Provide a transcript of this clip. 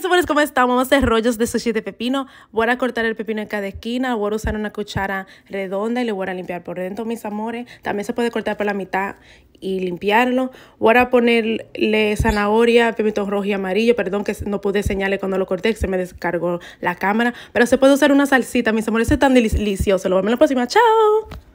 Mis pues, amores, ¿cómo están? Vamos a hacer rollos de sushi de pepino. Voy a cortar el pepino en cada esquina. Voy a usar una cuchara redonda y le voy a limpiar por dentro, mis amores. También se puede cortar por la mitad y limpiarlo. Voy a ponerle zanahoria, pimiento rojo y amarillo. Perdón que no pude señalarle cuando lo corté, que se me descargó la cámara. Pero se puede usar una salsita, mis amores. es tan delicioso. Lo vemos en la próxima. ¡Chao!